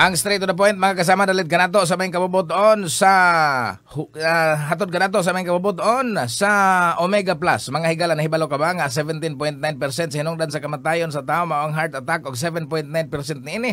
Ang straight to the point mga kasama dalit kanato sa mayong kabubuton sa uh, hatod kanato sa mayong kabubuton sa Omega Plus. Mga higala na hibalo ka ba nga 17.9% sa hinungdan sa kamatayon sa tao mao heart attack og 7.9% ni ini,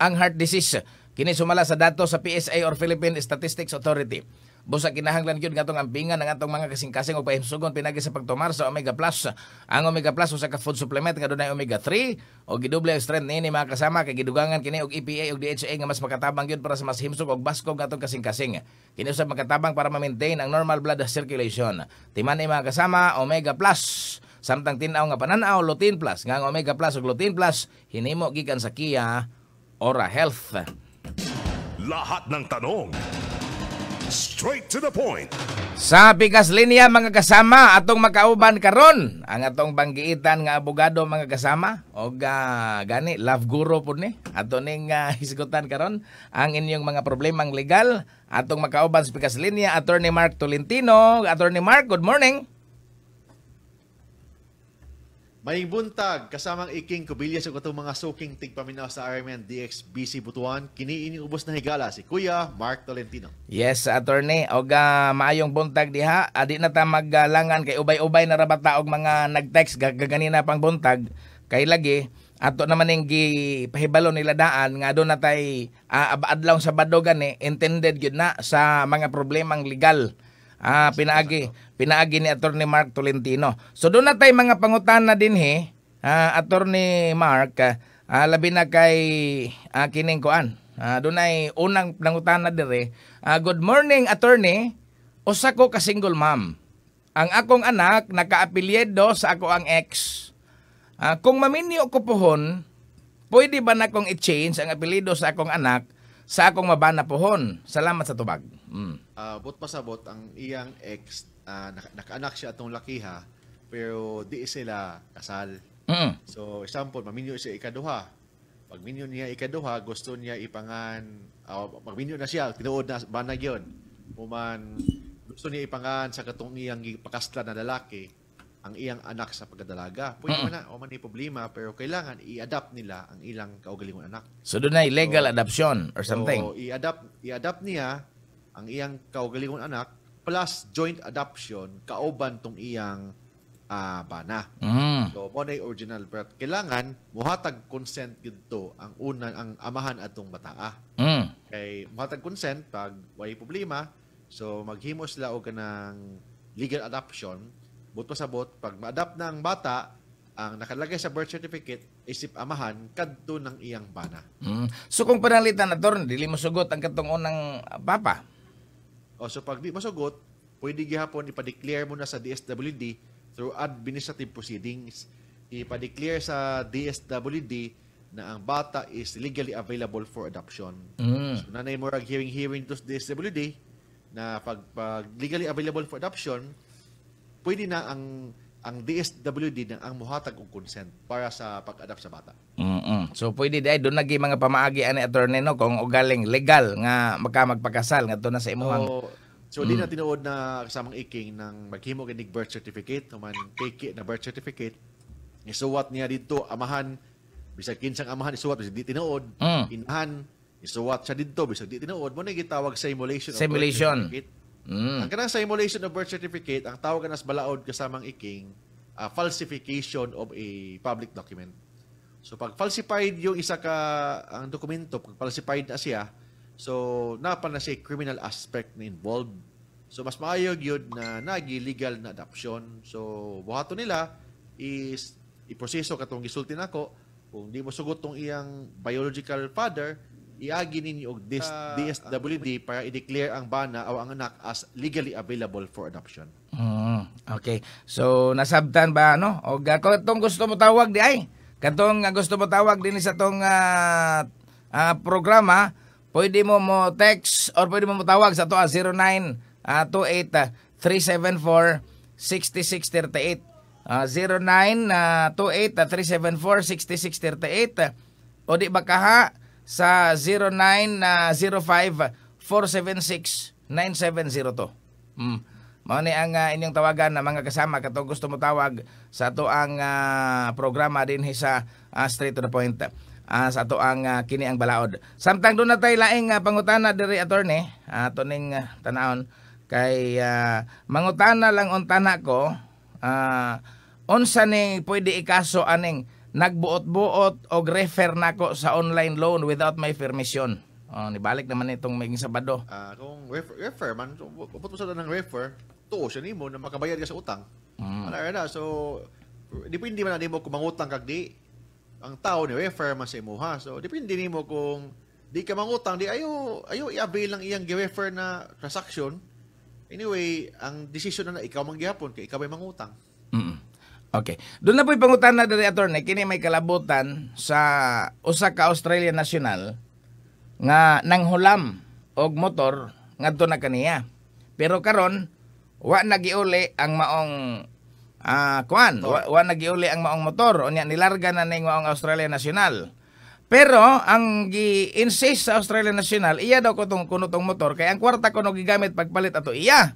ang heart disease. Kini sumala sa dato sa PSA or Philippine Statistics Authority. Busa kinahanglan gyud ngatong ampingan ng atong mga kasing-kasing o pahimsugon pinagi sa pagtumar sa Omega Plus. Ang Omega Plus usa ka food supplement nga dunay omega 3 og gidoble ang strength nini mga kasama kay gidugangan kini og EPA og DHA nga mas makatabang gyud para sa mas himsog og baskog atong kasing-kasing. Kini usab makatabang para ma-maintain ang normal blood circulation. Timan ni mga kasama Omega Plus samtang tinaw nga pananaw lutein plus nga omega plus ug lutein plus hinimo gikan sa Kia Ora Health. Lahat ng tanong Straight to the point. Sa Bigas Linya mga kasama, atong makauban karon ang atong banggiitan nga abogado mga kasama og uh, gani love guru pud ni. Ato ning ah, uh, hisgutan karon ang inyong mga problemang legal atong makauban sa Bigas Linya attorney Mark Tolentino. Attorney Mark, good morning. Maning buntag, kasamang iking kubilya sa kutong mga suking tigpaminaw sa Ironman DXBC Butuan, kiniining ubos na higala si Kuya Mark Tolentino. Yes, attorney. Og uh, maayong buntag diha, adi na ta maglangan kay ubay-ubay na rabata og mga nag-text gaganina pang buntag kay lagi ato naman yung pahibalo nila daan nga do na tay uh, adlaw sa badogan eh intended gyud na sa mga problemang legal ah pinaagi pinaagi ni Attorney Mark Tolentino. So doon na tay mga pangutan na din he, uh, ah, Attorney Mark, uh, labi na kay uh, kining kuan. Uh, doon ay unang pangutana dire. Uh, good morning Attorney, usa ko ka single mom. Ang akong anak nakaapilyedo sa ako ang ex. Uh, kung maminyo ko pohon, pwede ba na kong i-change ang apelido sa akong anak sa akong mabana pohon? Salamat sa tubag. Mm. Uh, bot pasabot ang iyang ex uh, nakaanak siya atong lakiha pero di sila kasal. mm So example, maminyo siya ikaduha. Pag minyo niya ikaduha, gusto niya ipangan uh, pag minyo na siya, tinuod na banag yon. Human gusto niya ipangan sa katong iyang pakasla na lalaki ang iyang anak sa pagdalaga. Pwede mm na, o man problema, pero kailangan i-adapt nila ang ilang kaugalingon anak. So doon na illegal so, adoption or something? So, i-adapt, i-adapt niya ang iyang kaugalingon anak plus joint adoption kauban tong iyang uh, bana. Mm. So mo na original birth. Kailangan muhatag consent gito ang unang ang amahan atong bata. Ah. Mm. Kay muhatag consent pag way problema, so maghimo sila og kanang legal adoption buto sa bot pag ma-adopt na ang bata ang nakalagay sa birth certificate isip amahan kadto ng iyang bana. Mm. So kung panalitan na dili mo sugot ang katong unang papa. O, so pag di masugot, pwede gihapon ipadeclare mo na sa DSWD through administrative proceedings. Ipadeclare sa DSWD na ang bata is legally available for adoption. Mm. So nanay mo rag hearing hearing to DSWD na pag, pag legally available for adoption, pwede na ang ang DSWD na ang muhatag og consent para sa pag adopt sa bata. Mm-mm. So pwede dai do lagi mga pamaagi ani attorney no kung ugaling legal nga magka magpakasal nga na sa imong so, So mm. di na mm. tinuod na kasamang iking ng maghimo kinig birth certificate man take it na birth certificate isuwat niya dito amahan bisag kinsang amahan isuwat bisag di tinuod mm. inahan isuwat siya dito bisag di tinuod mo na gitawag simulation simulation of Mm. Ang kanang simulation of birth certificate, ang tawagan as balaod kasamang iking, uh, falsification of a public document. So pag falsified yung isa ka ang dokumento, pag falsified na siya, so napa na siya criminal aspect na involved. So mas maayog yun na nagi legal na adoption. So buhato nila is iproseso katong gisulti nako kung di mo sugot tong iyang biological father, iagi ninyo og this DSWD uh, para i-declare ang bana o ang anak as legally available for adoption. Mm, okay. So nasabtan ba ano? O katong gusto mo tawag di ay katong ah, gusto mo tawag din sa tong uh, uh, programa, pwede mo mo text or pwede mo mo tawag sa to uh, 09 uh, 28 uh, 374 6638 uh, 09 uh, 28 uh, 374 6638 o di bakaha sa 0905-476-9702. Ah, mm. Mao ni ang uh, inyong tawagan na mga kasama katong gusto mo tawag sa ato ang uh, programa din sa uh, Straight to the Point uh, sa ato ang uh, kini ang balaod. Samtang doon na tay laing uh, pangutana diri attorney uh, tuning uh, tanahon kay uh, mangutana lang on tana ko uh, unsa ni pwede ikaso aning nagbuot-buot og refer nako sa online loan without my permission. Oh, nibalik naman itong maging Sabado. Ah, uh, kung refer, refer man, upot mo sa ng refer, to siya nimo na makabayad ka sa utang. Mm. Ano na, so depende man nimo kung mangutang kag di. Ang tao ni refer man sa imuha. So depende nimo kung di ka mangutang, di ayo ayo i-avail lang iyang gi-refer na transaction. Anyway, ang decision na, na ikaw man gihapon kay ikaw may mangutang. Mm. -mm. Okay. Doon na po pangutan na dari attorney kini may kalabutan sa usa ka Australian national nga nanghulam og motor ngadto na kaniya. Pero karon wa nagiuli ang maong ah uh, kuan, wa, wa nagiuli ang maong motor unya nilarga na ning maong Australian national. Pero ang gi-insist sa Australian National, iya daw ko tong kuno tong motor kay ang kwarta ko no gigamit pagpalit ato iya.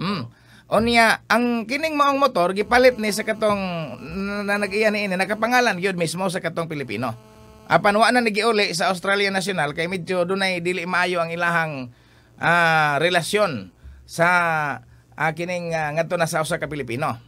Mm. Onya ang kining maong motor, gipalit ni sa katong na nag-iya ini, nakapangalan yun mismo sa katong Pilipino. Apan wa na nagiuli sa Australia National, kay medyo dunay dili maayo ang ilahang uh, relasyon sa uh, kining uh, ngadto na sa usa ka Pilipino.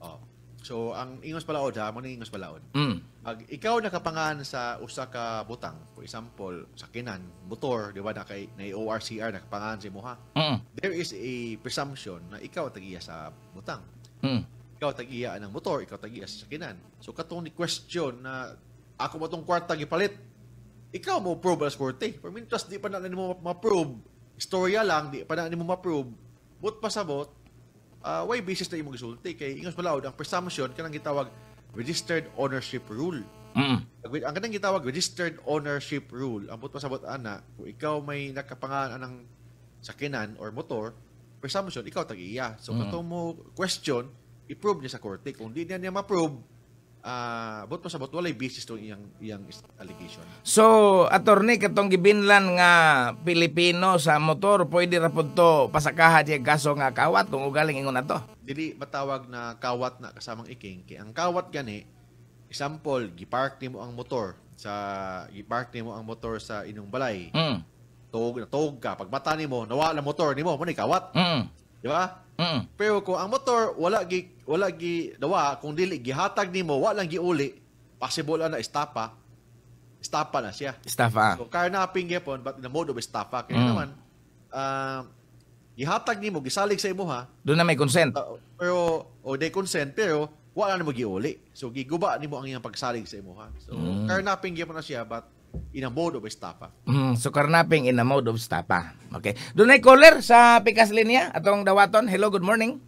Oh. So ang ingos palaod ha, mo ni ingos palaod. Mm. Pag ikaw nakapangan sa usa ka butang, for example, sa kinan, motor, di ba, na kay na ORCR nakapangan si Moha. Mm. There is a presumption na ikaw tagiya sa butang. Mm. Ikaw tagiya ng motor, ikaw tagiya sa kinan. So katong ni question na ako ba tong kwarta gipalit? Ikaw mo prove as korte. Pero mintas di pa na nimo ma-prove, istorya lang di pa na nimo ma-prove. But pasabot, uh, why basis na imong gisulti kay ingos palaod ang presumption kanang gitawag registered ownership rule. Mm. Ang kanang gitawag registered ownership rule. Ang puto sa ana, kung ikaw may nakapangalan ng sakinan or motor, presumption ikaw tagiya. So mm. kato mo question, i-prove niya sa korte. Kung di niya niya ma-prove, uh, ah, but pasabot walay basis tong iyang iyang allegation. So attorney katong gibinlan nga Pilipino sa motor pwede ra pud to pasakaha di kaso nga kawat kung ugaling ingon nato. Dili matawag na kawat na kasamang iking kay ang kawat gani example gipark nimo ang motor sa gipark nimo ang motor sa inyong balay. Mm. Tog na tog ka pag mata nimo nawala motor nimo mo ni kawat. Mm. Di ba? Mm. Pero kung ang motor wala gi wala gi dawa kung dili gihatag nimo wala lang giuli, possible ana estapa. Estapa na siya. Estapa. Ah. So carnapping gyapon but in the mode of estapa kay mm. naman uh, gihatag nimo gisalig sa imuha. Do na may consent. Uh, pero o oh, they consent pero wala na mo giuli. So giguba nimo ang iyang pagsalig sa imuha. So mm. carnapping gyapon na siya but in a mode of estafa. Mm, so karnaping in a mode of estafa. Okay. Dunay caller sa Picas Linya atong dawaton. Hello, good morning.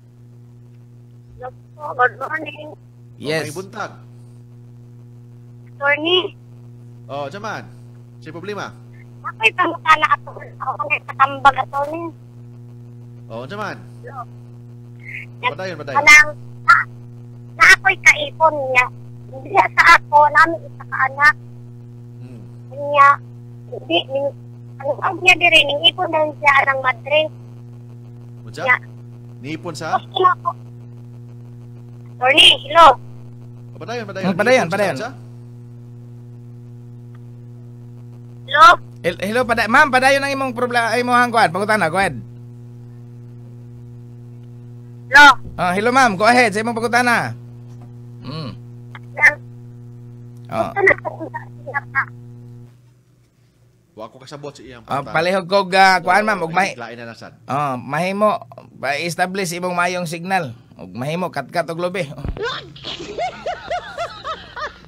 Hello, good morning. Yes. Okay, buntag. Attorney. Oh, jaman. Si problema. Ako'y pangutana ato. Ako nga katambag ato ni. Oh, jaman. Patayon, oh, patayon. Anang, na, na ako'y kaipon niya. Hindi sa ako, nami isa ka anak niya, di, ning, ang ang niya dire, ning ipon daw siya ng madre. What's up? Niipon sa? Attorney, hello. Oh, padayon, padayon. Hmm, padayon, padayon. Hello? Hello, paday ma'am, padayon ang imong problema, ay imong hangkuan. Pagutana, go ahead. Hello? Oh, hello ma'am, go ahead. Sa imong hmm. ah. na. Mm. Oh. Wa ko kasabot sa iyang ah, pangtao. Oh, palihog kog uh, kuan ma'am ug mahi. Lain na nasad. Oh, mahimo pa-establish imong mayong signal. Ug mahimo katkat og lobe.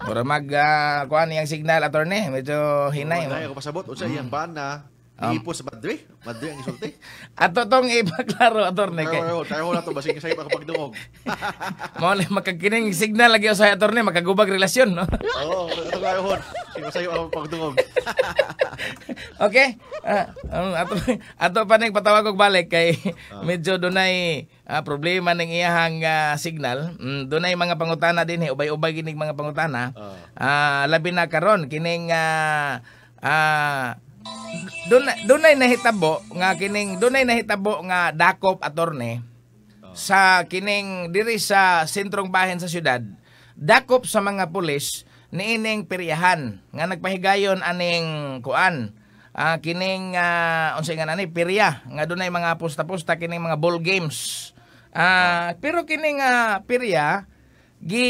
Ora mag uh, kuan yang signal attorney medyo hinay. Oh, mo. Dai ko pasabot unsa iyang mm. bana. Um, Ipo sa Madre. Madre ang isulti. At tong ipaklaro, Atorne. Kay... Tayo ko na to, basing kasayo makapagdungog. Mauli, makakining signal lagi usay, Atorne, makagubag relasyon, no? Oo, ato tayo hon. Kasayo ako pagdungog. okay. Uh, um, ato, ato pa ning patawag og balik kay uh. medyo dunay uh, problema ning iyahang uh, signal. Mm, dunay mga pangutana din, eh. ubay-ubay kining mga pangutana. Uh. Uh, labi na karon kining uh, uh, Dunay dunay nahitabo nga kining dunay nahitabo nga dakop atorne oh. sa kining diri sa sentrong bahin sa syudad dakop sa mga pulis niining peryahan nga nagpahigayon aning kuan uh, kining uh, unsay nga nani perya nga dunay mga pusta-pusta kining mga ball games uh, pero kining uh, perya gi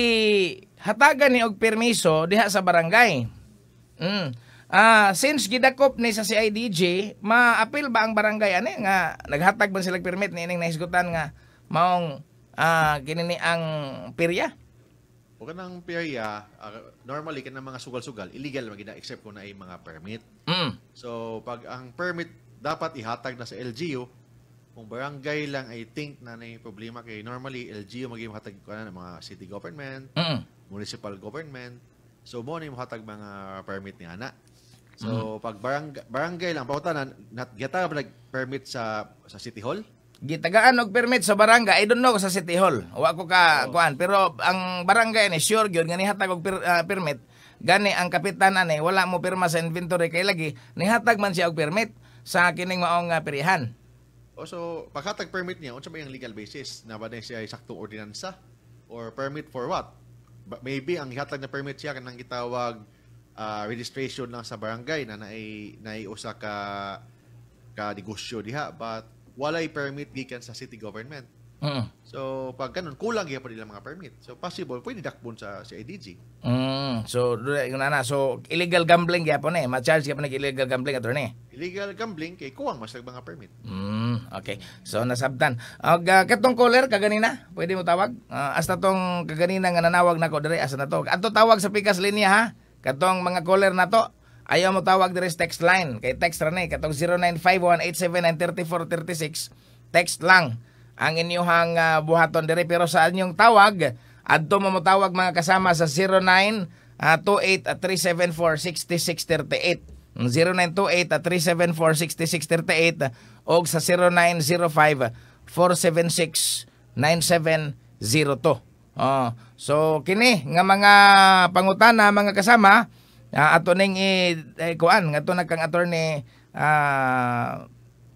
hatagan ni og permiso diha sa barangay mm Ah, uh, since gidakop ni sa CIDJ, maapil ba ang barangay ani nga naghatag man sila permit ni ining nahisgutan nga maong ah uh, kinini ang pirya? O kanang pirya, uh, normally kanang mga sugal-sugal, illegal magina except kung na ay mga permit. Mm. So pag ang permit dapat ihatag na sa LGU, kung barangay lang I think na may problema kay normally LGU magiging hatag ko na ng mga city government, mm. municipal government. So mo ni hatag mga permit ni ana. So, mm. pag barangay, barangay lang, pautanan, nat, gata ba nag-permit sa, sa City Hall? Gitagaan og permit sa barangay. I don't know sa City Hall. Wa ko ka oh. kuan, pero ang barangay ni sure gyud nga hatag og per, uh, permit. Gani ang kapitan ani wala mo pirma sa inventory kay lagi nihatag man siya og permit sa kining maong uh, ah, pirihan. O oh, so paghatag permit niya unsa ba yung legal basis? Na ba siya saktong ordinansa or permit for what? Maybe ang hihatag na permit siya kanang gitawag uh, registration lang sa barangay na naay naiusa ka ka negosyo diha but walay permit gikan sa city government. Uh-huh. So pag ganun kulang gyud pa nila mga permit. So possible pwede dakbon sa sa IDG. Mm. So na na so illegal gambling gyapon eh. Ma-charge gyapon nag illegal gambling attorney. Illegal gambling kay kuwang mas mga permit. Mm. Okay. So nasabtan. Og uh, ah, katong caller kaganina, pwede mo tawag. Uh, asta tong kaganina nga nanawag nako dire asa na to. Adto tawag sa pikas linya ha. Katong mga caller na to, ayaw mo tawag dire text line. Kay text ra ni katong 0951879436. Text lang ang inyong uh, ah, buhaton dire. pero sa inyong tawag adto mo motawag mga kasama sa 09 uh, 374 0928-374-6638 o sa 0905-476-9702. Oh, so kini nga mga pangutana mga kasama uh, ato ning eh, eh, kuan nga ato nakang attorney uh,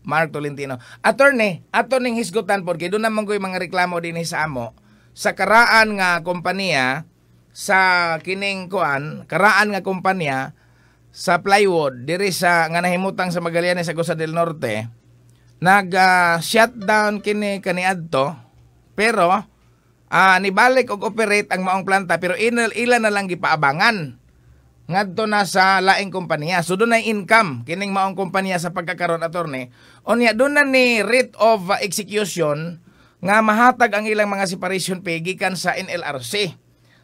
Mark Tolentino. Attorney, ato ning hisgutan porque do naman ko'y mga reklamo din sa amo sa karaan nga kompanya sa kining kuan, karaan nga kompanya sa plywood diri sa nga nahimutang sa Magallanes sa Gosa del Norte nag uh, shutdown kini kaniadto pero uh, nibalik og operate ang maong planta pero inil ila na lang gipaabangan ngadto na sa laing kompanya so do ay income kining maong kompanya sa pagkakaron attorney unya do na ni rate of ah, execution nga mahatag ang ilang mga separation pay gikan sa NLRC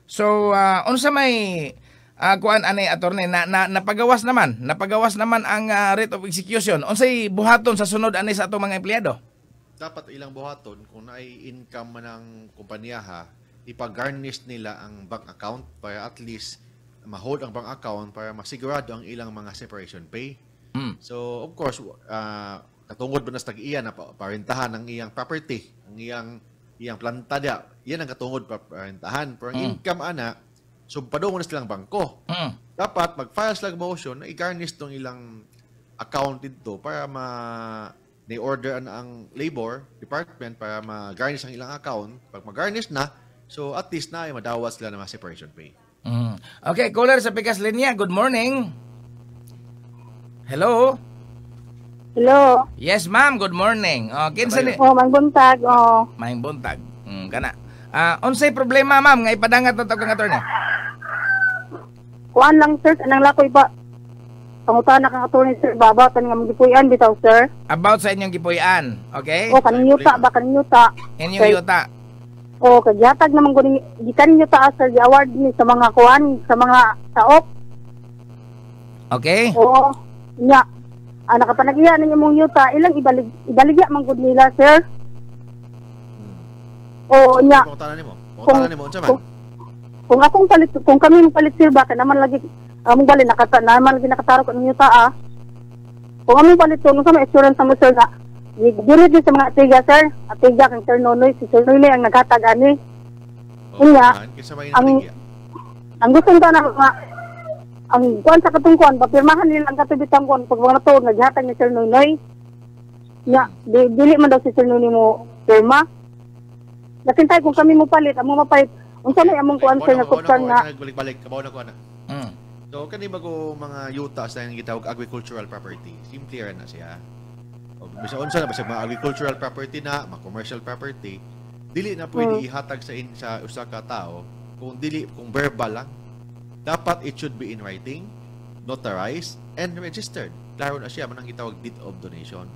so uh, unsa may uh, kuan anay attorney na, na napagawas naman napagawas naman ang uh, rate of execution unsay buhaton sa sunod anay sa atong mga empleyado dapat ilang buhaton kung naay income man ng kumpanya ha, ipag ipagarnish nila ang bank account para at least ma-hold ang bank account para masigurado ang ilang mga separation pay. Mm. So, of course, uh, katungod ba nas tag-iya na parentahan ang iyang property, ang iyang iyang planta plantada, yan ang katungod pa parentahan. Pero ang mm. income ana, so padungon na silang bangko. Mm. Dapat mag-file sila motion na i-garnish tong ilang account dito para ma ni-order an, ang labor department para mag garnish ang ilang account. Pag mag garnish na, so at least na ay madawas sila naman si Persian Pay. Mm. Okay, caller sa Pikas Linya, good morning. Hello? Hello? Yes, ma'am, good morning. Oh, kinsa ni... Oh, mangbuntag, oh. Mangbuntag. Mm, kana. Ah, uh, unsay problema, ma'am, nga ipadangat na tawag attorney? Kuan lang, sir, anang lakoy ba? pangutana kang attorney sir baba tan nga gipuy-an bitaw sir. About sa inyong gipuy-an, okay? O oh, kaninyo ta ba kaninyo ta. Inyong okay. yuta. O oh, kagyatag naman ko gikan niyo ta sir di award ni sa mga kuan sa mga taop. Okay? o oh, Nya. Ana ah, ka panagiya ninyo mong yuta ilang ibalig ibaligya man gud nila sir. Hmm. o nya. Pangutana nimo. Pangutana nimo unsa man? Kung, kung akong palit kung kami mo palit sir ba naman lagi among bali nakata normal ginakataro ko ninyo ta ah. Kung among bali to nung sa mga insurance mo sir nga Diri din sa mga tiga sir, at kang sir Nonoy, si sir Nonoy ang naghatag ani. Oh, Inya, ang, ang gusto nito na mga ang kuan sa katungkuan, papirmahan nila ang katubitang kuan pag mga to, naghatag ni Sir Nunoy. Ya, di, dili man daw si Sir Nunoy mo pirma. Lakin tayo kung kami mo palit, amo mapalit. Unsa may among kuan sir nakuptan nga. Nagbalik-balik, kabaw na kuan na. Mm. So, kani bago mga yuta sa yung gitawag agricultural property, Simple simpler na siya. O, bisa unsa na, basta mga agricultural property na, mga commercial property, dili na pwede hmm. ihatag sa, in, sa usa ka tao kung dili kung verbal lang. Dapat it should be in writing, notarized, and registered. Klaro na siya manang gitawag deed of donation.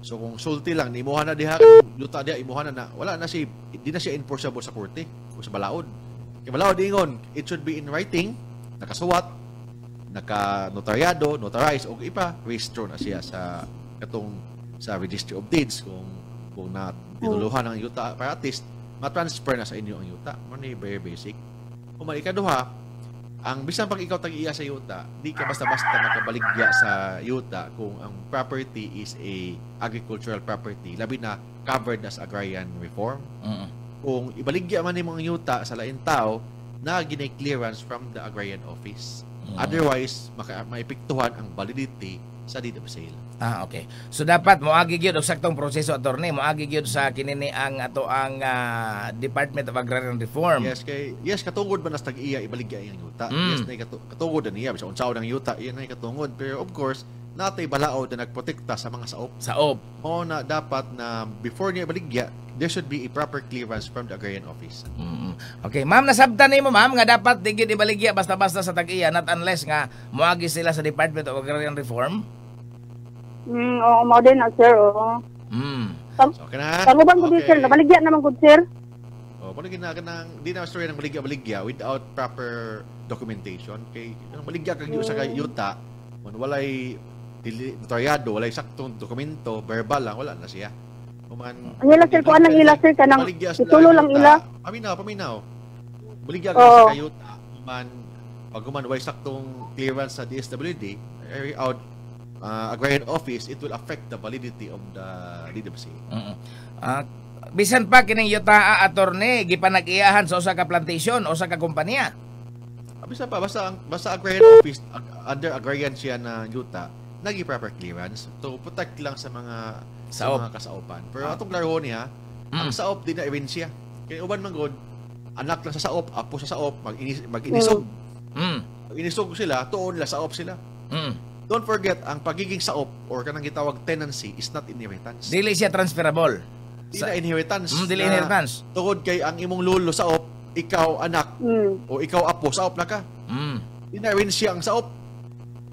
So kung sulti lang imuha na diha yuta diha imuha na na wala na siya, di na siya enforceable sa korte o sa balaod. Kay balaod ingon, it should be in writing, nakasuwat, naka notaryado, notarized o ipa rehistro na siya sa katong sa Registry of Deeds kung kung na tinuluhan ng yuta para at least ma-transfer na sa inyo ang yuta. Mo very basic. Kung duha, ang bisan pag ikaw tag-iya sa yuta, di ka basta-basta makabaligya sa yuta kung ang property is a agricultural property, labi na covered as agrarian reform. Uh-uh. Kung ibaligya man ni mga yuta sa lain tao, na gine-clearance from the agrarian office. Mm. Otherwise, maka, maipiktuhan ang validity sa deed of sale. Ah, okay. So dapat mo agigyod og saktong proseso attorney, mo agigyod sa kinini ang ato ang uh, Department of Agrarian Reform. Yes kay yes katungod man tag iya ibaligya ang yuta. Mm. Yes nay katungod na niya sa unsaon ang yuta, iya nay katungod. Pero of course, natay balaod na nagprotekta sa mga saob. Saob. O na dapat na before niya baligya, there should be a proper clearance from the Agrarian Office. Mm-hmm. Okay, ma'am, nasabta ni mo ma'am nga dapat di ibaligya basta-basta sa tag-iya not unless nga muagi sila sa Department of Agrarian Reform. Mm, oo, oh, mao din ah, sir, oo. Oh. Mm. So, okay na. Tanguban ko okay. sir, nabaligya naman gud sir. Oh, mo na kanang di na story ng baligya-baligya without proper documentation. Kay, baligya kag mm. sa yuta, kung walay dili notaryado walay saktong dokumento verbal lang wala na siya Kuman, ang ila sir, kuan ang ila sir, kanang itulo lang ila. Paminaw, paminaw. Buligya oh. sa kayo, kuman, pag kuman, way saktong clearance sa DSWD, carry out uh, ah, agrarian office, it will affect the validity of the DWC. Mm -hmm. uh, bisan pa kining yuta ah, attorney gipanag-iyahan sa usa ka plantation o sa ka kumpanya. Ah, bisan pa basta basta agrarian office under agrarian siya na yuta naging proper clearance to protect lang sa mga sa saop. mga kasaupan. Pero ah. atong laro niya, mm. ang saop din na ebensya. Kaya uban man god, anak lang sa saop, apo sa saop, mag-inis, mag-inisog. Mm. mm. Inisog sila, tuon la saop sila. Mm. Don't forget, ang pagiging saop or kanang gitawag tenancy is not inheritance. Dili siya transferable. Dili sa, na inheritance. Mm, dili inheritance. Tugod kay ang imong lolo saop, ikaw anak mm. o ikaw apo saop na ka. Mm. Di na siya ang saop.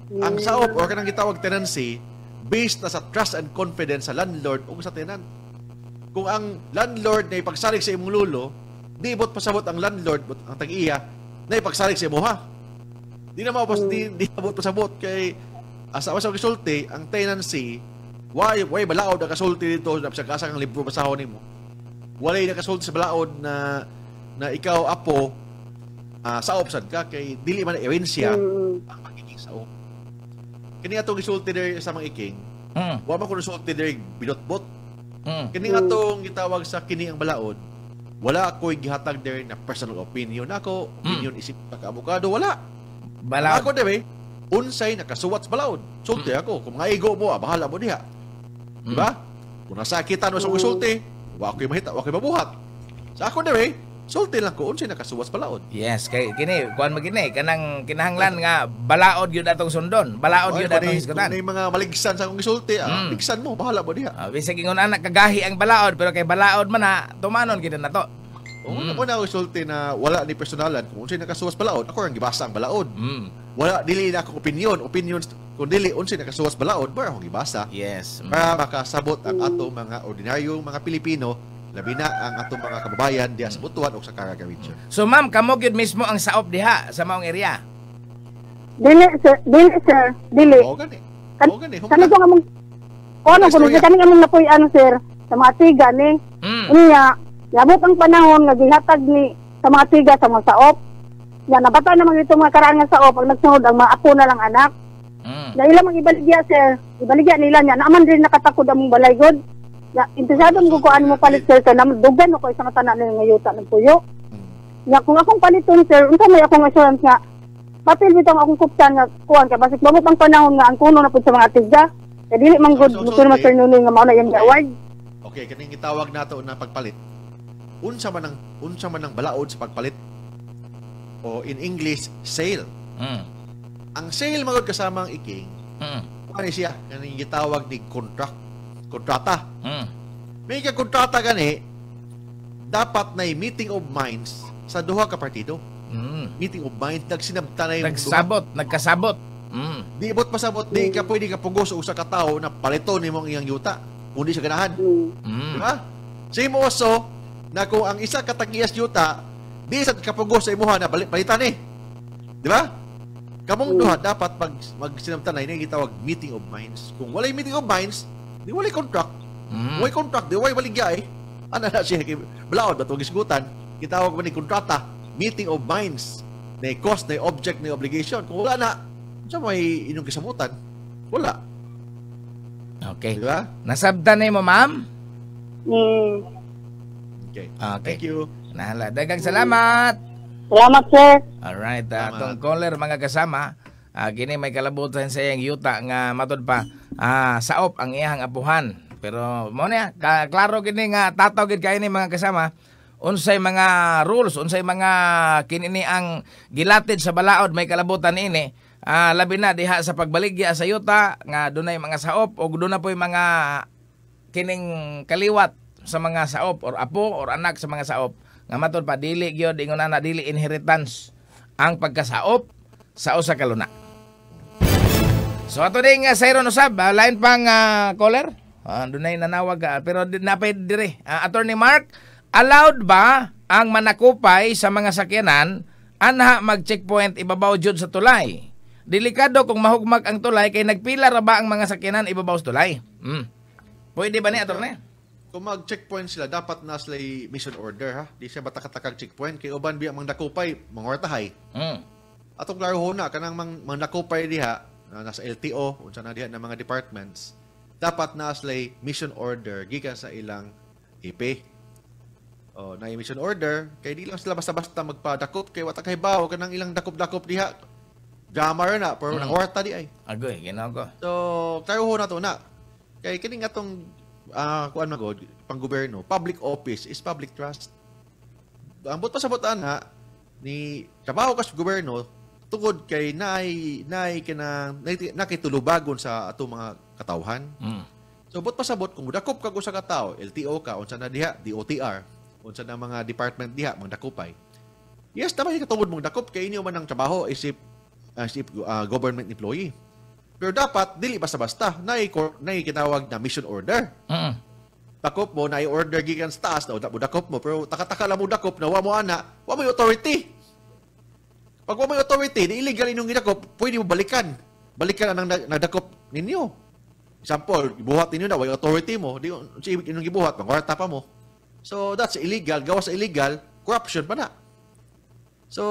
Ang saop or kanang gitawag tenancy based na sa trust and confidence sa landlord o sa tenant. Kung ang landlord na ipagsalig sa imong lulo, di ibot pasabot ang landlord but ang tag-iya na ipagsalig sa imo ha. Di na maubos di, di abot pasabot kay asa sa gisulti ang tenancy why why balaod ang kasulti dito na sa ang libro basahon nimo. Walay nakasulti sa balaod na na ikaw apo uh, ah, sa opsan ka kay dili man erensya mm. ang pagiging saop kini atong gisulti der sa mga iking. Mm. Wa man ko resulti der binotbot. Mm. Kini atong gitawag sa kini ang balaod. Wala ako'y gihatag der na personal opinion ako, hmm. opinion mm. isip ka abogado, wala. Balaod. Ako dire, eh. unsay nakasuwat sa balaod. Sulti mm. ako. Kung mga ego mo, ah, bahala mo diha. Mm. Diba? Hmm. Kung nasakitan mo sa gisulti, wa ako'y mahita, wa ako'y mabuhat. Sa ako dire, eh sulti lang ko unsay nakasuwas balaod. Yes, kay kini kuan mo gini kanang kinahanglan nga balaod gyud atong sundon. Balaod gyud atong isgutan. Kung mga maligsan sa akong gisulti, ah, mm. ligsan mo bahala ba diha. Uh, bisag ingon anak kagahi ang balaod pero kay balaod man na tumanon gid nato. Kung mm. na resulte na wala ni personalan, kung unsay nakasuwas balaod, ako ang gibasa ang balaod. Mm. Wala dili na ako opinion, opinion kung dili unsay nakasuwas balaod, ba akong gibasa. Yes. Mm. Para makasabot ang ato mga ordinaryong mga Pilipino labi na ang atong mga kababayan diha sa Butuan o sa Karagawid. So ma'am, kamo gyud mismo ang saop diha sa maong area. Dili sir, dili sir, dili. Oo gani. Oo gani. Kami ko among Ono ko kami among napuy-an sir sa mga tiga ni. Mm. Inya, yabot ang panahon nga gihatag ni sa mga tiga sa mga saop. Nga nabata naman itong mga karaan saop ang nagsunod ang mga apo na lang anak. Mm. Na ilang mga ibaligya sir, ibaligya nila niya. Naaman rin nakatakod ang balay god. Ya, interesado mo ko ano mo palit sir kay naman dugan ako isang tanan na ngayuta ng puyo. Hmm. Ya kung akong paliton sir, unsa may akong assurance nga papel bitong akong kuptan nga kuan ka basik mabot ang panahon nga ang kuno na pud sa mga tigda. Kay dili man gud mo sir master nunoy nga mao na yung award. Okay, kaning gitawag nato na pagpalit. Unsa man ang unsa man ang balaod sa pagpalit? O in English, sale. Mm. Ang sale magod kasama ang iking. Mm. Ano siya? Kaning gitawag ni contract kontrata. Hmm. May kontrata gani, dapat na meeting of minds sa duha ka partido. Mm. Meeting of minds, nagsinabta na yung... Nagsabot, duha. nagkasabot. Mm. Di ibot pasabot, di ka pwede ka pugos usa ka katao na palito ni mong iyang yuta. Kundi sa ganahan. Mm. Diba? Same also, na kung ang isa katagiyas yuta, di sa kapugos sa imuha na balik palitan eh. Di ba? Kamong duha dapat mag magsinamtanay na gitawag meeting of minds. Kung walay meeting of minds, Di wala contract. Mm. Wala contract. Di wala baligya Ana Ano na siya? Balaod, batong isgutan. Kitawag mo ni kontrata. Meeting of minds. Na cost, na object, na obligation. Kung wala na, siya may inyong kisamutan. Wala. Okay. Diba? Nasabda na mo, ma'am? Mm. Okay. okay. Thank you. Nahala. Dagang salamat. Salamat, sir. Alright. Uh, tong caller, mga kasama, uh, kini may kalabutan sa iyang yuta nga matod pa uh, saop ang iyang apuhan pero mo na ka, klaro kini nga tataw gid kay ni mga kasama unsay mga rules unsay mga kinini ang gilatid sa balaod may kalabutan ini uh, labi na diha sa pagbaligya sa yuta nga dunay mga saop og dunay poy mga kining kaliwat sa mga saop or apo or anak sa mga saop nga matod pa dili gyud ingon ana dili inheritance ang pagkasaop sa usa ka luna. So ato ding uh, ah, Sayron Usab, uh, ah, lain pang uh, caller. Uh, doon ay nanawag uh, pero napay dire. Uh, Attorney Mark, allowed ba ang manakupay sa mga sakyanan anha mag checkpoint ibabaw jud sa tulay? Delikado kung mahugmag ang tulay kay nagpila ra ba ang mga sakyanan ibabaw sa tulay? Hmm. Pwede ba ni attorney? Kung mag-checkpoint sila, dapat na sila mission order ha. Di siya batakatakag checkpoint kay uban biya mang nakupay, mangortahay. Hmm. Atong klaro na kanang mang, mang nakupay diha, uh, nasa LTO unsa na diha ng mga departments dapat na aslay mission order gikan sa ilang IP oh na mission order kay di lang sila basta-basta magpadakop kay wa ta kay bawo kanang ilang dakop-dakop diha gamar na pero mm. nang horta di ay agoy ginago so kayo na to na kay kining atong uh, ah, kuan magod pang gobyerno public office is public trust ang but pasabutan ha ni trabaho kas gobyerno tungod kay nay nay kanang nakitulubagon sa ato mga katawhan. Mm. So but pasabot kung dakop ka sa kataw, LTO ka unsa na diha, DOTR, unsa na mga department diha mang dakopay. Yes, tama yung katungod mong dakop kay inyo man ang trabaho isip uh, isip uh, government employee. Pero dapat dili basta-basta naay naay kinawag na mission order. Mm. Dakop mo naay order gikan sa taas na dakop mo pero takataka lang mo dakop na wa mo ana, wa mo authority. Pag may authority, na illegal inyong ginakop, pwede mo balikan. Balikan ang nadakop ninyo. Example, ibuhat ninyo na, way authority mo, di inyong gibuhat, pangwarta pa mo. So, that's illegal. Gawa sa illegal, corruption pa na. So,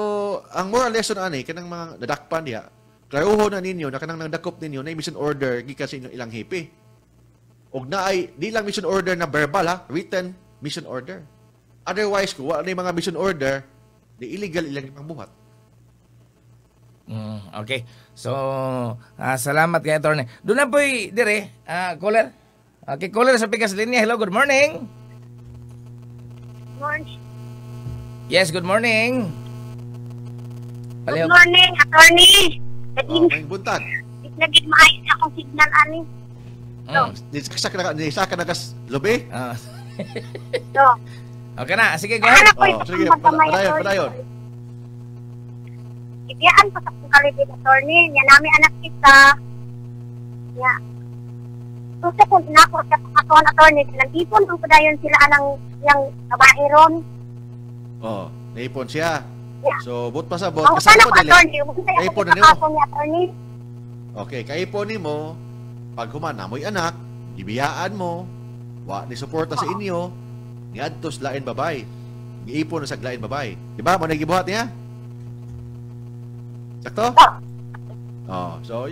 ang moral lesson ani, kanang mga nadakpan niya, klaruho na ninyo na kanang nagdakop ninyo na mission order gikan sa inyong ilang hipi. Og na ay, di lang mission order na verbal ha, written mission order. Otherwise, kung wala na mga mission order, di illegal ilang ipangbuhat. buhat. Mm, okay. So, uh, salamat kay Atty. Doon na po y, dire, uh, caller. Okay, caller sa Pikas Linya. Hello, good morning. Good Yes, good morning. Good morning, Atty. Oh, may buntan. Nagit maayos akong signal, ani. Mm. No. Sa ka na, sa ka kas, lobe? Ah. Okay na, sige, go ahead. Oh, sige, padayon, padayon. Ibiyaan po sa kong kalibid, attorney. Niya nami anak kita. Niya. Gusto kong dinako sa na attorney. Nag-ipon ang kudayon sila anang yung babae ron. Oo, oh, naipon siya. Yeah. So, but pa sa but. Oh, ang sana ko, attorney. Naipon na niyo. Okay, kaipon ni mo, pag humana mo'y anak, ibiyaan mo, wa ni suporta sa ah. inyo, niadtos lain babay. Giipon na sa lain babay. Di ba? Mo nagibuhat niya? Sakto? Ah. Oh, so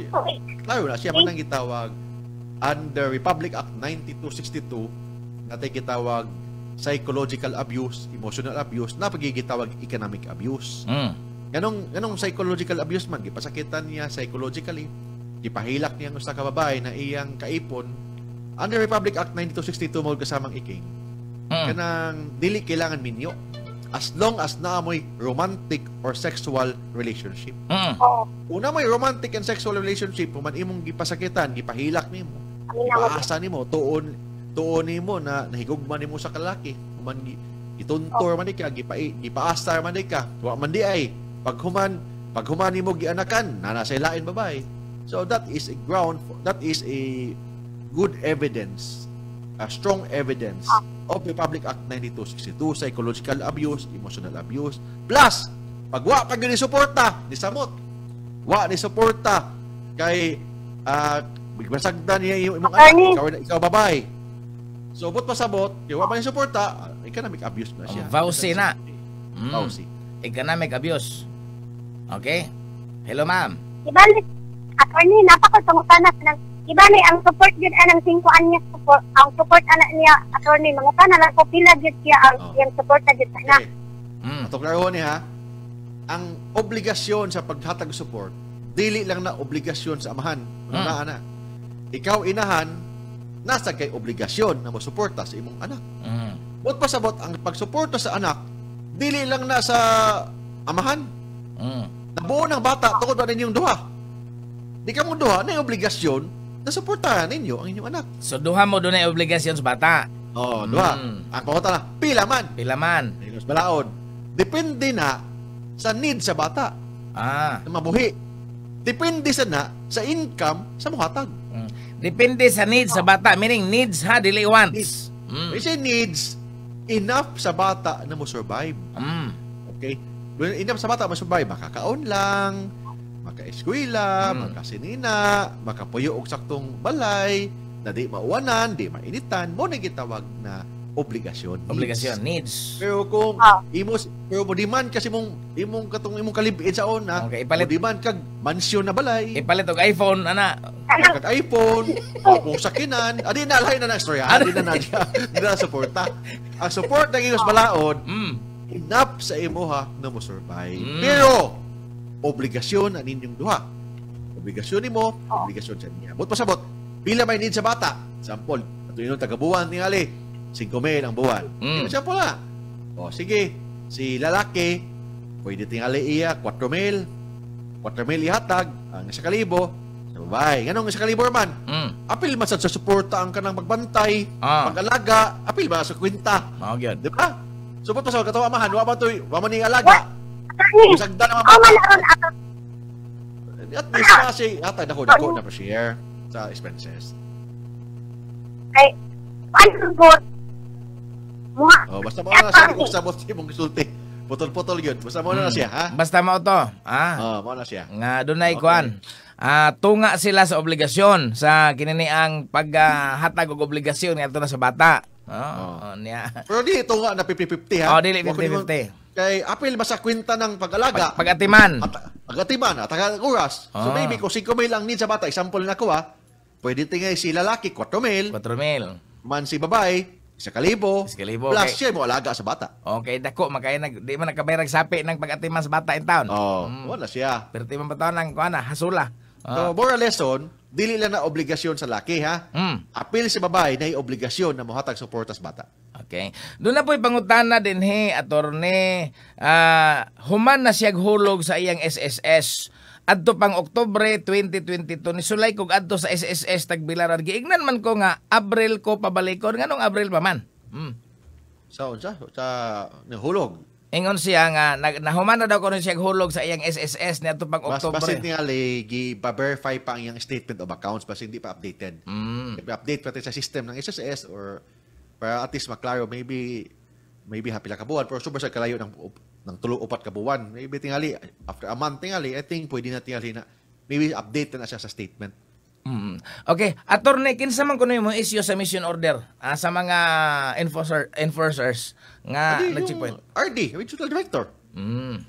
layo na siya man ang gitawag under Republic Act 9262 natay gitawag psychological abuse, emotional abuse, na pagigitawag economic abuse. Mm. Ganong, ganong psychological abuse man, gipasakitan niya psychologically, gipahilak niya sa usa na iyang kaipon under Republic Act 9262 mao kasamang iking. Mm. Kanang dili kailangan minyo as long as naamoy romantic or sexual relationship. Mm. Oh. Una may romantic and sexual relationship, human imong gipasakitan, gipahilak nimo, gipaasa nimo, tuon tuon nimo na nahigugma nimo sa kalaki, human gituntor oh. man ka, gipa gipaasa man ka, wa man di ay paghuman paghuman nimo gianakan, nana sa lain babay. So that is a ground for, that is a good evidence a strong evidence of Republic Act 9262, psychological abuse, emotional abuse, plus, pag wa pag ni suporta, ni samot, wa ni suporta, kay, uh, niya yung imong anak, ikaw, ikaw babae. So, bot pasabot, kay wa pa ni suporta, uh, economic abuse na siya. Vausi na. Mm. Vausi. Mm. Economic abuse. Okay? Hello, ma'am. Ibalik. Attorney, napakasungutana ng Iba ni ang support gyud anang singko anya support ang support anak niya attorney mga tanan ko pila gyud siya ang oh. yang support na gyud na. Okay. Mm, tuklaro ni ha. Ang obligasyon sa paghatag support dili lang na obligasyon sa amahan. Mm. Ano ana? Ikaw inahan nasa kay obligasyon na mosuporta sa imong anak. Mm. What pa sabot ang pagsuporta sa anak dili lang na sa amahan. Mm. Nabuo ng bata tungod ba ninyong duha? Di ka mong duha, na yung obligasyon nasuportahan ninyo ang inyong anak. So duha mo dunay obligasyon sa bata. Oh, duha. Mm. Ang kota na pilaman. Pilaman. Ilos balaod. Depende na sa need sa bata. Ah. Na mabuhi. Depende sa na sa income sa muhatag. Mm. Depende sa need sa bata. Meaning needs ha, dili wants. Needs. Mm. needs, enough sa bata na mo survive. Mm. Okay? Enough sa bata mo survive. Makakaon lang, maka makaeskwela, mm. makasinina, makapuyo og saktong balay, na di mauwanan, di mainitan, mo na gitawag na obligasyon. Obligasyon, needs. Pero kung ah. imo pero mo demand kasi mong imong katong imong kalibin sa ona, okay, ipalit. mo demand kag mansyon na balay. Ipalit og iPhone ana. Kag iPhone, kung sakinan, adi na lahay na na istorya, adi na na dia, na suporta. Ang support na gingos ah. balaod, mm. enough sa imo ha na mo survive. Mm. Pero obligasyon ang inyong duha. Obligasyon ni mo, oh. obligasyon sa niya. But pasabot, pila may need sa bata? Sample, natuyon tagabuwan ni Ali, 5,000 ang buwan. Mm. Sample na. O sige, si lalaki, pwede tingali iya, 4,000, 4,000 ihatag, ang isa kalibo, sa babae. Ganong isa kalibo man, mm. apil masad sa suporta ang kanang magbantay, ah. mag-alaga, apil ba sa kwinta. Oh, Di ba? So, ba't pasawag katawa mahan, wama to'y, wama ni alaga. What? Sagda naman. Oh, ako malaron eh, At least na si ata dako dako na share sa expenses. Ay, ano po? Oh, basta mo na siya kung mo si mong sulti. Putol-putol yun. Basta mo na, hmm. siya, ha? Basta mo to, ha? Oh, mo na siya. Nga, doon na ikuan. Ah, Uh, tunga sila sa obligasyon sa kininiang paghatag uh, og obligasyon nga na sa bata. Oh, oh. niya. Pero di tunga na 50-50 ha. Oh, dili 50-50 kay apil basa sa kwinta ng pag-alaga? Pag- atiman At, pag-atiman at oras. Oh. So ah. maybe kung 5 mil lang need sa bata, example na ko ha, ah. pwede tingay si lalaki 4 mil. 4 mil. Man si babae, isa kalibo. Isa kalibo. Plus okay. siya mo alaga sa bata. Okay, dako makaya nag di man nagkabayag sapi ng pag-atiman sa bata in town. Oh, mm. wala siya. Pero timan pa taon ang kuana, hasula. Oh. So, ah. moral lesson, dili lang na obligasyon sa laki ha. Mm. Apil si babae na obligasyon na mohatag suporta sa bata. Okay. Doon na po'y pangutana din he, atorne, uh, ah, human na siyag hulog sa iyang SSS. Adto pang Oktobre 2022 ni Sulay kog adto sa SSS tagbilaran giignan man ko nga Abril ko pabalikon nganong Abril pa man. Mm. Sa so, unsa? Sa hulog. Ingon siya nga nahuman na daw ko siya hulog sa iyang SSS ni adto pang Oktobre. Bas, basin nga gi verify pa ang iyang statement of accounts basin di pa updated. Mm. I update pa sa system ng SSS or para at least maklaro, maybe maybe happy lang kabuan, pero super sa kalayo ng, ng tulo upat kabuan. Maybe tingali, after a month tingali, I think pwede na tingali na, maybe update na siya sa statement. Mm. Okay, attorney, kinsa man kuno mo isyu sa mission order uh, sa mga enforcer, enforcers nga ah, nag-checkpoint. RD, regional director. Mm.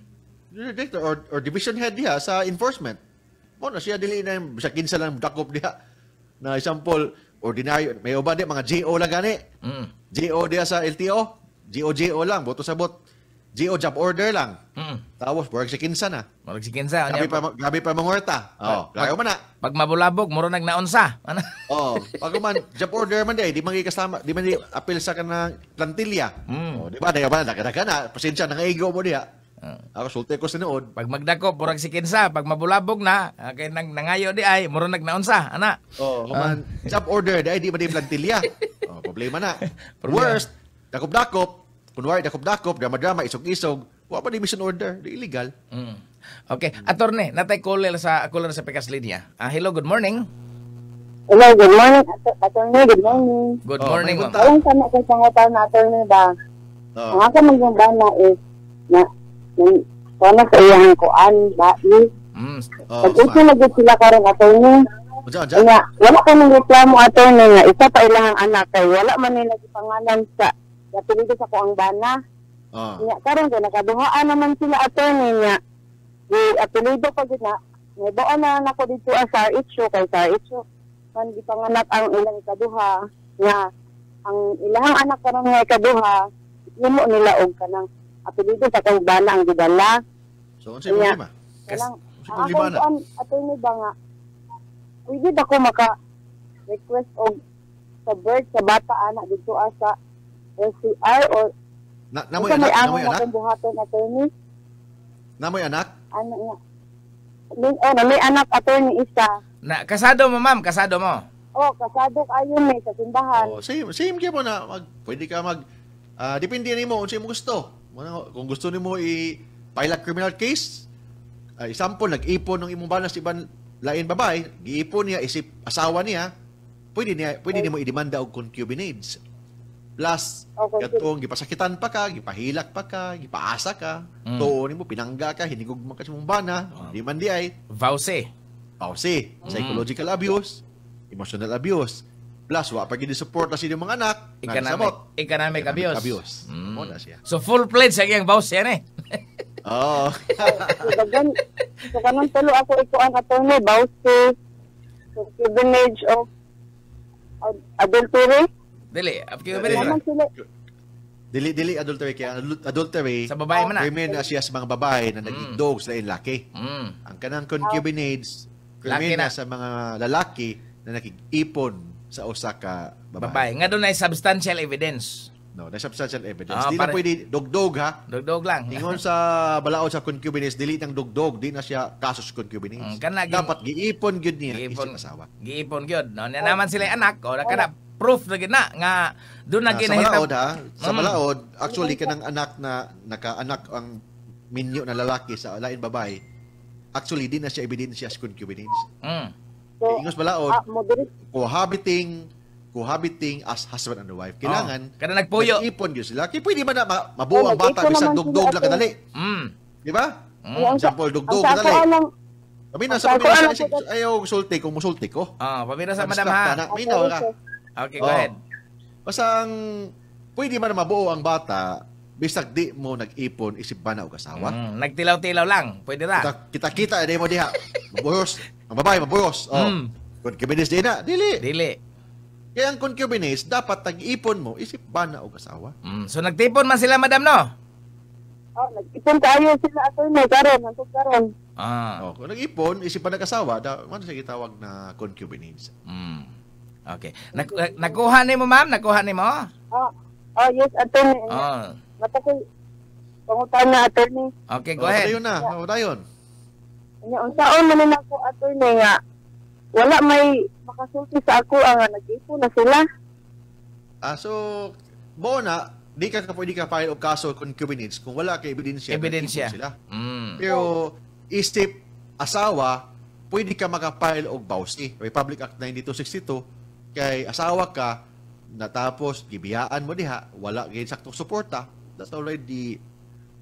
Director or, or division head diha sa enforcement. Mo na siya dili na sa kinsa lang dakop diha. Na example, ordinaryo, may uba di, mga JO lang gani. Mm. JO diya sa LTO, GO, GO lang, boto sa bot. JO job order lang. Mm. tawos work si Kinsa na. Work si Kinsa. Ano gabi pa, gabi pa mangorta. Oh, kaya man na. Pag mabulabog, muro nag sa. Ano? oh, pag man, job order man di, di man kasama, di man di apil sa kanang plantilya. Mm. Oh, di ba, dayo ba, kada kana pasensya nang nga ego mo diya. Uh. Ako sulti ko sinuod. Pag magdako burag si Kinsa, pag mabulabog na, ah, kay nang nangayo di ay muro nagnaunsa, ana. Oh, human uh. Ah. job order di ay di maday plagtilya. oh, problema na. problema. Worst, dakop-dakop, kunwari dakop-dakop, drama-drama, isog-isog, wa pa di mission order, di illegal. Mm. Okay, attorney, natay caller sa caller sa Pekas linya. Ah, hello, good morning. Hello, good morning. Attorney, good morning. Good oh, morning, ma'am. Ang sama kong pangutan na attorney ba? Oh. Ang ako magandang na is na sana sa iyang kuan, bae. Mm. Oh, Pag-uso na sila karon attorney. ni, uja. Nga, wala ko nang reklamo attorney nga isa pa ilang anak kay wala man ni nagipangalan sa natulog sa ko ang bana. Oh. Nga karon ko nakaduhaan naman sila attorney nga. Di atulido pa gud na. May baon na nako dito ah, sa issue kay sa issue man panganak ang ilang kaduha nga ang ilang anak karon nga ikaduha nimo nila og kanang apelido sa kauban ang gidala. So, unsa imong lima? Kas, unsa imong lima na? Attorney ba nga? Pwede ba ko maka request og sa birth sa bata ana dito sa LCR or na namoy anak, namoy anak. Kung buhaton Namoy anak? Ano nga? Ning ano, oh, may anak attorney isa. Na kasado mo ma'am, kasado mo. Oh, kasado kayo may sa simbahan. Oh, same same gyud mo na mag, pwede ka mag uh, depende nimo unsa imong gusto. Muna, kung gusto nimo i-file a criminal case, ay ah, sample, nag-ipon ng imong balance ibang lain babay, giipon niya isip asawa niya, pwede niya pwede okay. nimo idemanda og concubinage. Plus, okay. katong gipasakitan pa ka, gipahilak pa ka, gipaasa ka, mm. tuon nimo pinangga ka, hinigog man ka sa imong bana, wow. Ah. di man di ay. Vause. Vause. Mm. Psychological mm. abuse, emotional abuse, Plus, wa pag gidisuporta sa mga anak, economic, economic, abuse. abuse. Mm. siya. So full pledge ang iyang boss yan eh. Oo. Dagan, so kanang tulo ako ikuan attorney boss to pilgrimage of adultery. Dili, pilgrimage. Dili dili adultery kaya adultery sa babae man. na. na siya sa mga babae na nagigdog mm. sa lalaki. Mm. Ang kanang concubinage krimen na sa mga lalaki na nakiipon sa usa ka babae. Babae. Nga doon ay substantial evidence. No, na substantial evidence. Oh, di pare... na pwede dugdog ha. Dugdog lang. Ingon sa balaod sa concubinage dili nang dugdog, di na siya kasus concubinage. Mm, kana dapat giipon gyud niya giipon, asawa. Giipon gyud. No, na oh. naman sila anak o oh, kana proof na na nga doon na ginahitab. Sa balaod ha, sa mm. actually kanang anak na nakaanak ang minyo na lalaki sa lain babae. Actually di na siya ebidensya sa concubinage. Mm. So, Ingos balaod. Ah, Cohabiting, cohabiting as husband and wife. Kailangan, oh, kana nagpuyo. Ipon gyud sila. Kay pwede ba na ma- mabuo oh, ang bata bisan dugdog lang kadali. Mm. Di ba? Mm. Example, dugdog kadali. Kami na sa pamilya sa ayaw sulti kung musulti ko. Ah, pamilya sa madam ha. Minaw ka. Okay, go oh. ahead. Basta ang pwede man mabuo ang bata bisag di mo nag-ipon isip ba na og kasawa? Mm, nagtilaw-tilaw lang, pwede ra. Kita, kita kita di mo diha. Buhos ang babae, mabuyos. Oh. Mm. Concubinage din na. Dili. Dili. Kaya ang concubinage, dapat tag-ipon mo, isip ba na o kasawa? Mm. So nagtipon man sila, madam, no? Oh, nag-ipon tayo sila ato na karon, nantog karon. Ah. Oh, kung nag-ipon, isip pa na kasawa, da, ano siya gitawag na concubinage? Mm. Okay. Nag eh, nakuha ni mo, ma'am? Nakuha ni mo? Oh, oh yes, ato ni. Oh. Matakoy. Pangutan na, atin. Okay, go oh, ahead. Dayon na. Yeah. Oh, kanya, unsaon man nila ko attorney nga wala may makasulti sa ako ang ah, nag-ipo na sila. Ah, so, mo di ka pwede ka file of kaso concubinage kung wala ka ebidensya. Ebidensya. Sila. Mm. Pero, isip asawa, pwede ka makapile og bawsi. Republic Act 9262, kay asawa ka, natapos, gibiyaan mo diha, wala gayon saktong suporta, that's already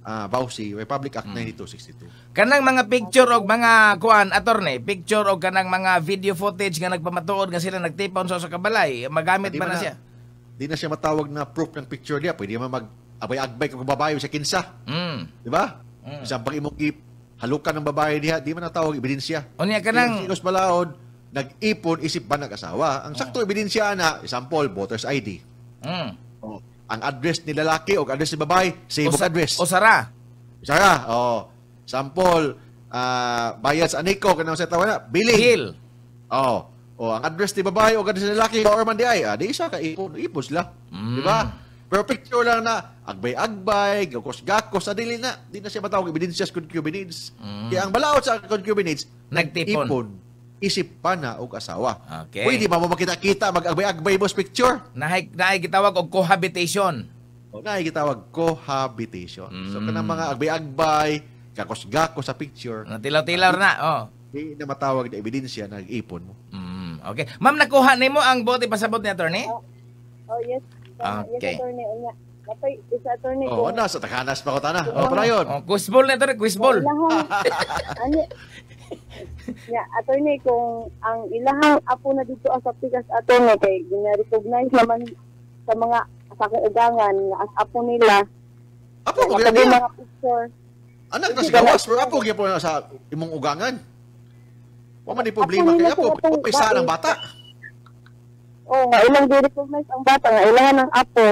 uh, Bausi, Republic Act 9262. Hmm. Kanang mga picture og mga kuan attorney, picture og kanang mga video footage nga nagpamatuod nga sila nagtipon sa so, kabalay, magamit ba na, na siya? Di na siya matawag na proof ng picture niya, pwede man mag abay agbay kag babae sa kinsa. Mm. Di ba? Mm. Sa pag imong halukan ng babae diha, di man natawag ebidensya. Unya kanang Kilos balaod nag-ipon isip ba nag-asawa. Ang hmm. sakto mm. ebidensya na, example, voter's ID. Mm. Oh ang address ni lalaki o address ni babae, same o, address. O sara. Sara, oh. Sample, uh, ah, bayad sa aniko, kanang sa tawa na, billing. Bill. Oh. O, ang address ni babae o address ni lalaki, or man di ay, ah, di isa ka, ipon, ipos la. Mm. Di ba? Pero picture lang na, agbay-agbay, gakos-gakos, adili na, di na siya matawag, sa concubinates. Mm. Kaya ang balaot sa concubinates, nagtipon. Ipon isip pa na og asawa. Okay. Uy, di ba mo makita-kita mag-agbay-agbay mo picture? Nahay, nahay gitawag og cohabitation. O, nahay gitawag cohabitation. Mm. So kanang mga agbay-agbay, kakos-gako sa picture. Natilaw-tilaw na, oh. Di na matawag na ebidensya na ipon mo. Mm. Okay. Ma'am, nakuha nimo ang bote pasabot ni attorney? Oh, oh yes. Uh, okay. Yes, attorney. Napay, isa attorney. Oh, na sa takanas pa ko tana. Oh, para yon. Oh, quiz ball na ito, quiz ball. Lahang, ano, yeah, attorney, kung ang ilahang apo na dito as apigas attorney, kay gina-recognize naman sa mga sa ugangan na as apo nila. Apo ko gila Mga picture. Anak, nasa gawas, pero apo gila po sa imong ugangan. Wala man di problema kay apo, pagpaisa ng bata. Oo, oh, nga ilang di-recognize ang bata, nga ilangan ng apo.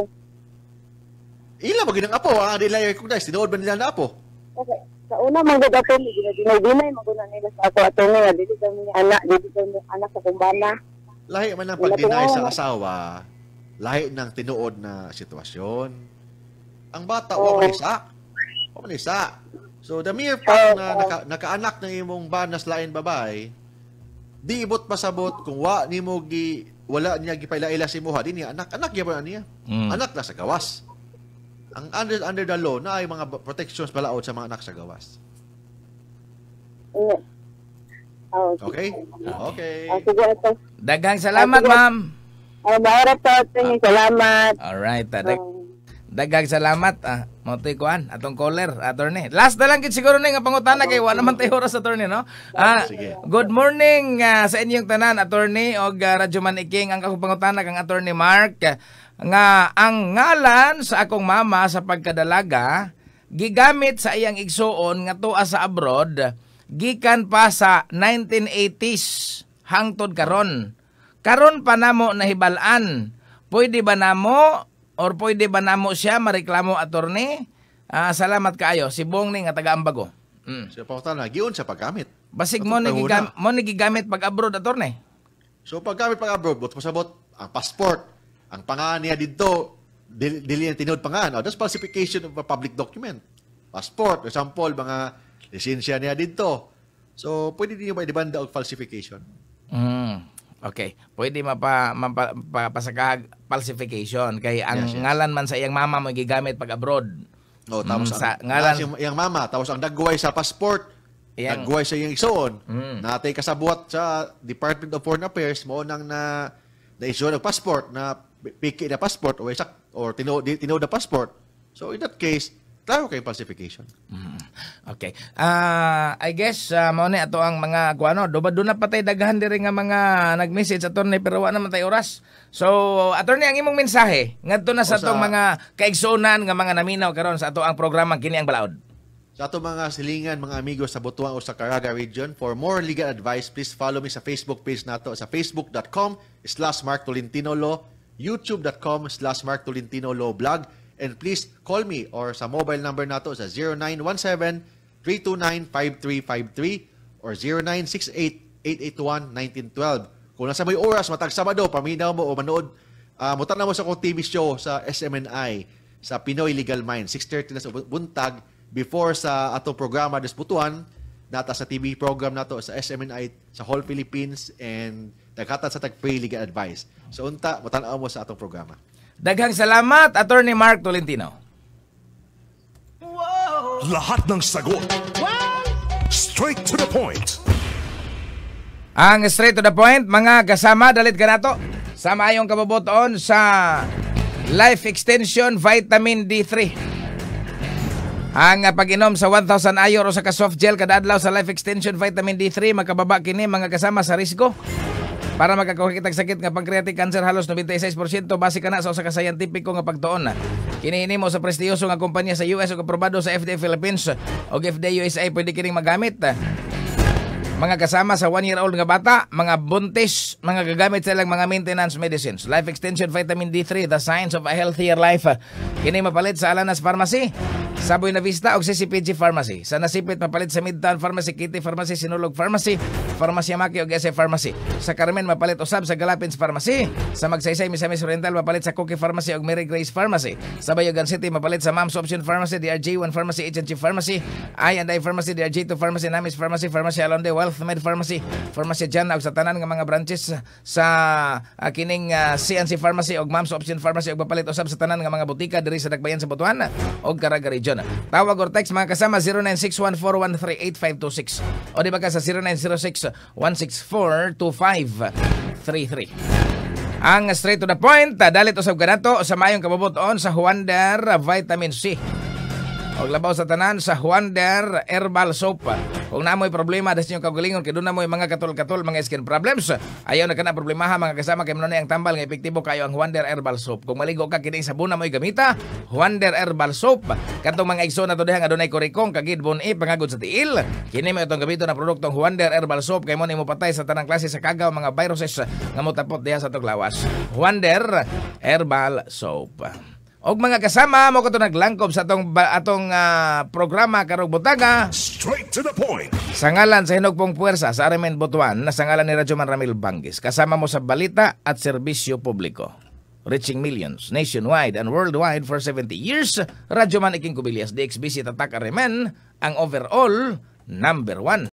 Ila, magandang apo, ang ah, Di nila recognize, tinood ba nila na apo? Okay. Sa una, manggod ako, dinay-dinay, magunan nila sa ako ato nga, dili daw niya anak, dili daw anak sa kumbana. Lahi man ang pagdinay sa asawa, lahi ng tinuod na sitwasyon. Ang bata, oh. wala wa Wala isa. So, the mere fact oh, na naka, nakaanak na imong banas lain babay, di ibot pasabot kung wa nimo gi wala niya gipaila-ila si Moha, di niya anak. Anak gyapon niya? Mm. Anak na sa gawas. Ang under, under the law na ay mga protections balaod sa mga anak sa gawas. Yeah. Oh, okay. Okay. Ah, okay. okay. Daghang salamat, okay. ma'am. Ay, maura po. Salamat. Alright. Dag um, daghang salamat. Ah, mo tayo kuhan. Atong caller, attorney. Last na lang siguro na nga pangutana kay wala man tayo oras, attorney, no? Ah, ah Good morning uh, sa inyong tanan, attorney. O uh, Radyo Maniking, ang kakong pangutana kang attorney Mark nga ang ngalan sa akong mama sa pagkadalaga gigamit sa iyang igsuon nga tuwa sa abroad gikan pa sa 1980s hangtod karon karon pa namo nahibal-an pwede ba namo or pwede ba namo siya mareklamo attorney uh, salamat kaayo si Bongning nga taga Ambago mm. sa so, pautana giun sa paggamit basig mo ni gigam- mo ni gigamit pag abroad attorney so paggamit pag abroad but pasabot ang ah, passport ang pangaan niya dito, dili, dili niya tinood pangaan. Oh, that's falsification of a public document. Passport, for example, mga lisensya niya dito. So, pwede din ba i-demand o falsification? Mm. Okay. Pwede mapa, mapa, mapasakahag falsification. Kay ang yes, yes. ngalan man sa iyang mama mo gigamit pag abroad. Oh, tapos mm, ang, sa ngalan ang iyang mama, tapos ang dagway sa passport, Iyang, nagguhay sa iyong igsoon, mm. natay kasabuhat sa Department of Foreign Affairs, mo nang na na-issue ng passport na pick na passport o isak, or tinow, tinow the passport. So in that case, klaro kay falsification. Mm. Okay. Uh, I guess uh, mao ni ato ang mga guano do do na patay daghan diri nga mga nag-message attorney pero wa naman tay oras. So attorney ang imong mensahe ngadto na sa atong mga kaigsunan nga mga naminaw karon sa ato ang programa kini ang balaod. Sa ato mga silingan, mga amigo sa Butuan o sa Caraga region, for more legal advice, please follow me sa Facebook page nato sa facebook.com slash Mark Tolentino Law youtube.com slash Mark Tolentino Law Blog. And please call me or sa mobile number nato sa 0917-329-5353 or 0968-881-1912. Kung nasa may oras, matag Sabado, paminaw mo o manood, uh, ah, mutan na mo sa kong TV show sa SMNI sa Pinoy Legal Mind. 6.30 na sa buntag before sa atong programa Desputuan nata sa TV program na to, sa SMNI sa whole Philippines and daghatag sa tagpay legal advice. So unta matan-aw mo sa atong programa. Daghang salamat Attorney Mark Tolentino. Wow! Lahat ng sagot. Wow! Straight to the point. Ang straight to the point, mga kasama, dalit ka nato. Sama ayong kababotoon sa Life Extension Vitamin D3. Ang ah, pag-inom sa 1,000 ayo o sa ka-soft gel kada adlaw sa life extension vitamin D3 makababa kini mga kasama sa risgo. Para magkakuha kitag sakit nga pancreatic cancer halos 96% base kana sa usa ka scientifico nga pagtuon. Kiniini mo sa prestiyoso nga kumpanya sa US ug aprobado sa FDA Philippines ug FDA USA pwede kining magamit. Mga kasama sa 1 year old nga bata, mga buntis, mga gagamit sa ilang mga maintenance medicines, life extension vitamin D3, the science of a healthier life. Kini mapalit sa Alanas Pharmacy. Saboy na Vista og CCPG Pharmacy. Sa nasipit mapalit sa Midtown Pharmacy, Kitty Pharmacy, Sinulog Pharmacy, Pharmacy Amaki og SA Pharmacy. Sa Carmen mapalit usab sa Galapins Pharmacy. Sa Magsaysay Misamis Oriental mapalit sa Cookie Pharmacy og Mary Grace Pharmacy. Sa Bayogan City mapalit sa Mom's Option Pharmacy, DRJ1 Pharmacy, H&G Pharmacy, I and I Pharmacy, DRJ2 Pharmacy, Namis Pharmacy, Pharmacy Alonde, Wealth Med Pharmacy, Pharmacy Jan og sa tanan nga mga branches sa uh, kining uh, ah, CNC Pharmacy og Mom's Option Pharmacy og mapalit usab sa tanan nga mga butika diri sa Dagbayan sa Botuan og Karaga Station. Tawag or text mga kasama 0961413856 o di ba ka sa 0906 Ang straight to the point, dalit usab ka nato sa mayong kababoton sa Juander ah, Vitamin C. Paglabaw sa tanan sa Juan der Herbal Soap. Kung namoy problema des inyong kagalingon kay na moy mga katol-katol mga skin problems, ayaw na kana problemaha mga kasama kay manunay ang tambal nga epektibo kayo ang Juan der Herbal Soap. Kung maligo ka kini sabon na moy gamita, Juan der Herbal Soap. Katong mga igsoon na to dehang adunay korikong kagid bon e pangagod sa tiil. Kini may itong gabito na produktong Juan der Herbal Soap kay mo patay sa tanang klase sa kagaw mga viruses nga motapot diha sa tuglawas. Juan der Herbal Soap og mga kasama mo ko naglangkob sa atong atong uh, programa karong butanga straight to the point sa ngalan sa hinog pong puwersa sa Armin Butuan na sa ngalan ni Radyo Man Ramil Bangis kasama mo sa balita at serbisyo publiko reaching millions nationwide and worldwide for 70 years Radyo Man Iking Kubilias DXBC Tatak Arimen ang overall number 1